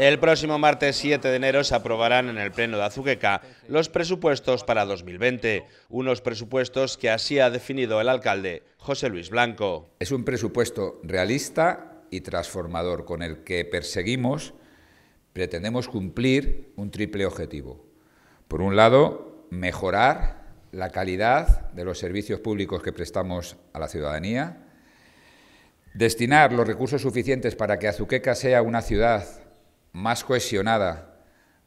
El próximo martes 7 de enero se aprobarán en el Pleno de Azuqueca los presupuestos para 2020, unos presupuestos que así ha definido el alcalde José Luis Blanco. Es un presupuesto realista y transformador con el que perseguimos, pretendemos cumplir un triple objetivo. Por un lado, mejorar la calidad de los servicios públicos que prestamos a la ciudadanía, destinar los recursos suficientes para que Azuqueca sea una ciudad más cohesionada,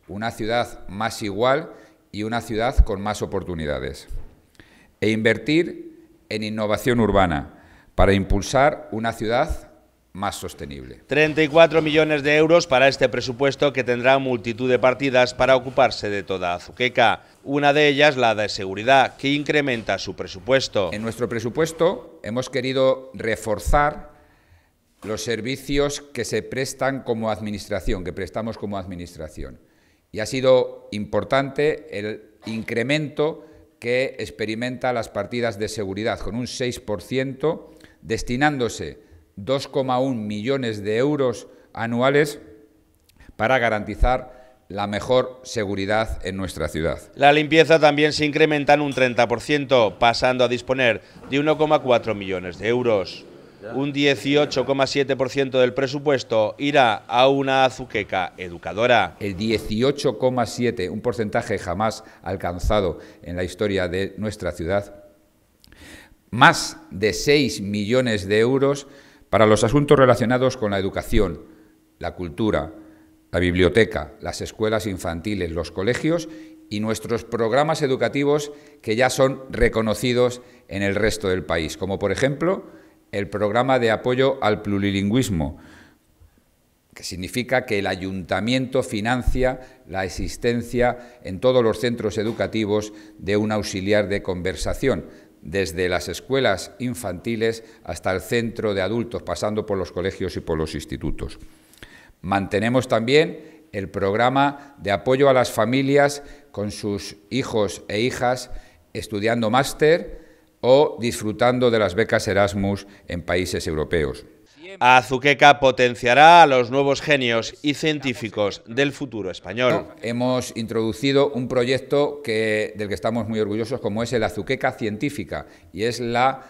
una ciudad más igual y una ciudad con más oportunidades. E invertir en innovación urbana para impulsar una ciudad más sostenible. 34 millones de euros para este presupuesto que tendrá multitud de partidas para ocuparse de toda Azuqueca. Una de ellas la de seguridad, que incrementa su presupuesto. En nuestro presupuesto hemos querido reforzar los servicios que se prestan como administración, que prestamos como administración. Y ha sido importante el incremento que experimenta las partidas de seguridad, con un 6%, destinándose 2,1 millones de euros anuales para garantizar la mejor seguridad en nuestra ciudad. La limpieza también se incrementa en un 30%, pasando a disponer de 1,4 millones de euros un 18,7% del presupuesto irá a una azuqueca educadora. El 18,7%, un porcentaje jamás alcanzado en la historia de nuestra ciudad. Más de 6 millones de euros para los asuntos relacionados con la educación, la cultura, la biblioteca, las escuelas infantiles, los colegios y nuestros programas educativos que ya son reconocidos en el resto del país, como por ejemplo el programa de apoyo al plurilingüismo, que significa que el ayuntamiento financia la existencia en todos los centros educativos de un auxiliar de conversación, desde las escuelas infantiles hasta el centro de adultos, pasando por los colegios y por los institutos. Mantenemos también el programa de apoyo a las familias con sus hijos e hijas estudiando máster, o disfrutando de las becas Erasmus en países europeos. Azuqueca potenciará a los nuevos genios y científicos del futuro español. Hemos introducido un proyecto del que estamos muy orgullosos, como es el Azuqueca Científica, y es la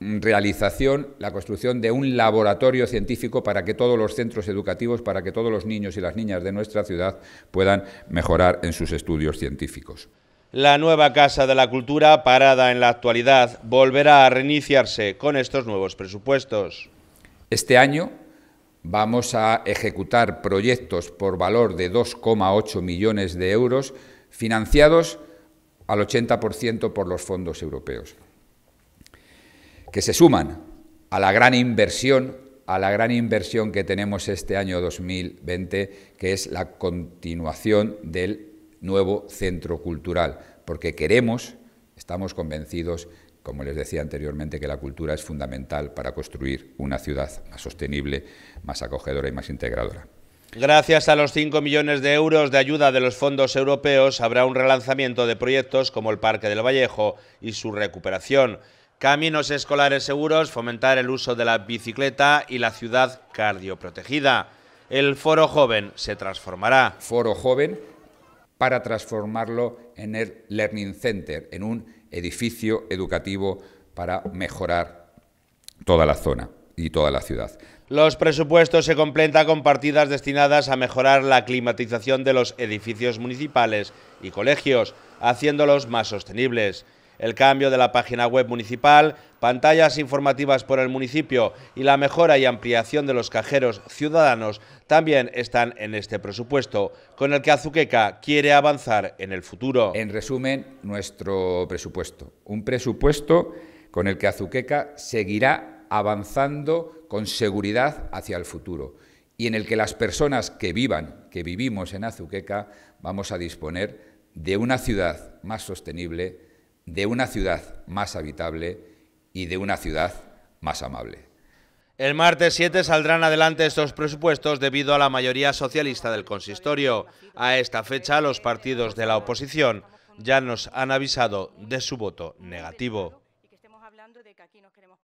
mm, realización, la construcción de un laboratorio científico para que todos los centros educativos, para que todos los niños y las niñas de nuestra ciudad puedan mejorar en sus estudios científicos. La nueva Casa de la Cultura, parada en la actualidad, volverá a reiniciarse con estos nuevos presupuestos. Este año vamos a ejecutar proyectos por valor de 2,8 millones de euros financiados al 80% por los fondos europeos, que se suman a la gran inversión a la gran inversión que tenemos este año 2020, que es la continuación del nuevo centro cultural, porque queremos, estamos convencidos, como les decía anteriormente, que la cultura es fundamental para construir una ciudad más sostenible, más acogedora y más integradora. Gracias a los 5 millones de euros de ayuda de los fondos europeos habrá un relanzamiento de proyectos como el Parque del Vallejo y su recuperación. Caminos escolares seguros, fomentar el uso de la bicicleta y la ciudad cardioprotegida. El Foro Joven se transformará. Foro Joven para transformarlo en el Learning Center, en un edificio educativo para mejorar toda la zona y toda la ciudad. Los presupuestos se completan con partidas destinadas a mejorar la climatización de los edificios municipales y colegios, haciéndolos más sostenibles. El cambio de la página web municipal, pantallas informativas por el municipio y la mejora y ampliación de los cajeros ciudadanos también están en este presupuesto, con el que Azuqueca quiere avanzar en el futuro. En resumen, nuestro presupuesto. Un presupuesto con el que Azuqueca seguirá avanzando con seguridad hacia el futuro y en el que las personas que vivan, que vivimos en Azuqueca, vamos a disponer de una ciudad más sostenible, de una ciudad más habitable y de una ciudad más amable. El martes 7 saldrán adelante estos presupuestos debido a la mayoría socialista del consistorio. A esta fecha los partidos de la oposición ya nos han avisado de su voto negativo.